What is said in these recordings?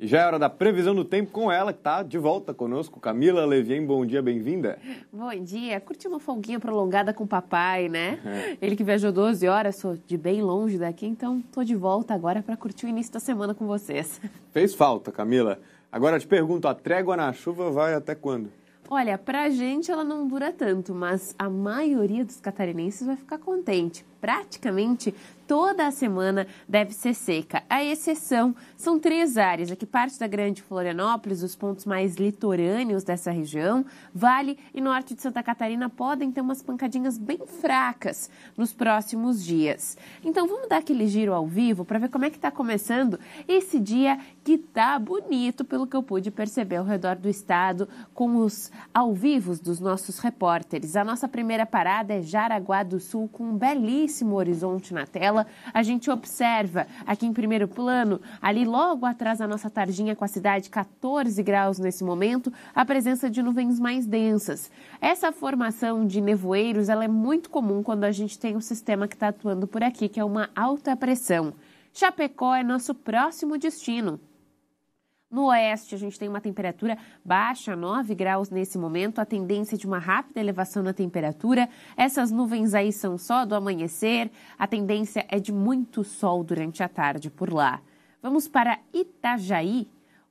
E já é hora da previsão do tempo com ela, que está de volta conosco. Camila Levien, bom dia, bem-vinda. Bom dia. Curti uma folguinha prolongada com o papai, né? É. Ele que viajou 12 horas, sou de bem longe daqui, então tô de volta agora para curtir o início da semana com vocês. Fez falta, Camila. Agora te pergunto, a trégua na chuva vai até quando? Olha, para a gente ela não dura tanto, mas a maioria dos catarinenses vai ficar contente praticamente toda a semana deve ser seca. A exceção são três áreas: aqui parte da Grande Florianópolis, os pontos mais litorâneos dessa região, Vale e norte de Santa Catarina podem ter umas pancadinhas bem fracas nos próximos dias. Então vamos dar aquele giro ao vivo para ver como é que está começando esse dia que tá bonito, pelo que eu pude perceber ao redor do estado com os ao vivos dos nossos repórteres. A nossa primeira parada é Jaraguá do Sul com um belíssimo belíssimo horizonte na tela. A gente observa aqui em primeiro plano, ali logo atrás da nossa tardinha com a cidade, 14 graus nesse momento, a presença de nuvens mais densas. Essa formação de nevoeiros ela é muito comum quando a gente tem um sistema que está atuando por aqui, que é uma alta pressão. Chapecó é nosso próximo destino. No oeste, a gente tem uma temperatura baixa, 9 graus nesse momento, a tendência é de uma rápida elevação na temperatura. Essas nuvens aí são só do amanhecer, a tendência é de muito sol durante a tarde por lá. Vamos para Itajaí,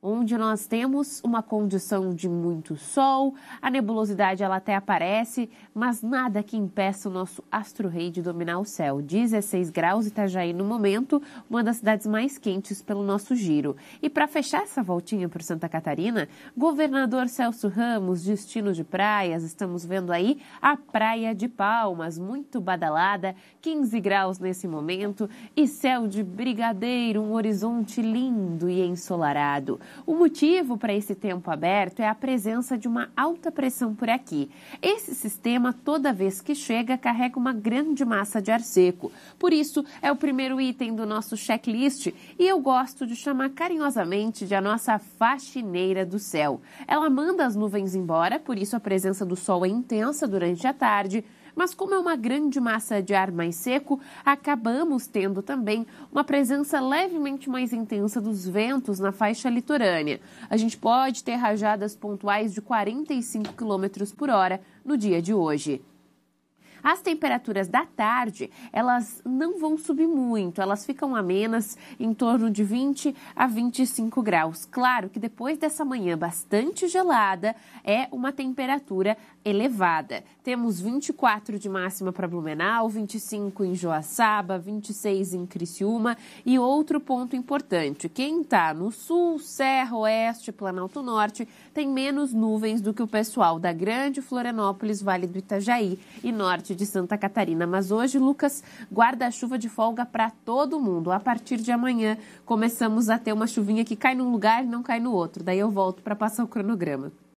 onde nós temos uma condição de muito sol, a nebulosidade ela até aparece, mas nada que impeça o nosso astro-rei de dominar o céu. 16 graus Itajaí no momento, uma das cidades mais quentes pelo nosso giro. E para fechar essa voltinha por Santa Catarina, governador Celso Ramos, destino de praias, estamos vendo aí a Praia de Palmas, muito badalada, 15 graus nesse momento e céu de brigadeiro, um horizonte lindo e ensolarado. O motivo para esse tempo aberto é a presença de uma alta pressão por aqui. Esse sistema, toda vez que chega, carrega uma grande massa de ar seco. Por isso, é o primeiro item do nosso checklist e eu gosto de chamar carinhosamente de a nossa faxineira do céu. Ela manda as nuvens embora, por isso a presença do sol é intensa durante a tarde mas como é uma grande massa de ar mais seco, acabamos tendo também uma presença levemente mais intensa dos ventos na faixa litorânea. A gente pode ter rajadas pontuais de 45 km por hora no dia de hoje. As temperaturas da tarde, elas não vão subir muito, elas ficam amenas em torno de 20 a 25 graus. Claro que depois dessa manhã bastante gelada, é uma temperatura elevada. Temos 24 de máxima para Blumenau, 25 em Joaçaba, 26 em Criciúma e outro ponto importante, quem está no sul, Serra Oeste, Planalto Norte, tem menos nuvens do que o pessoal da Grande Florianópolis, Vale do Itajaí e Norte norte de Santa Catarina. Mas hoje, Lucas, guarda-chuva a de folga para todo mundo. A partir de amanhã, começamos a ter uma chuvinha que cai num lugar e não cai no outro. Daí eu volto para passar o cronograma.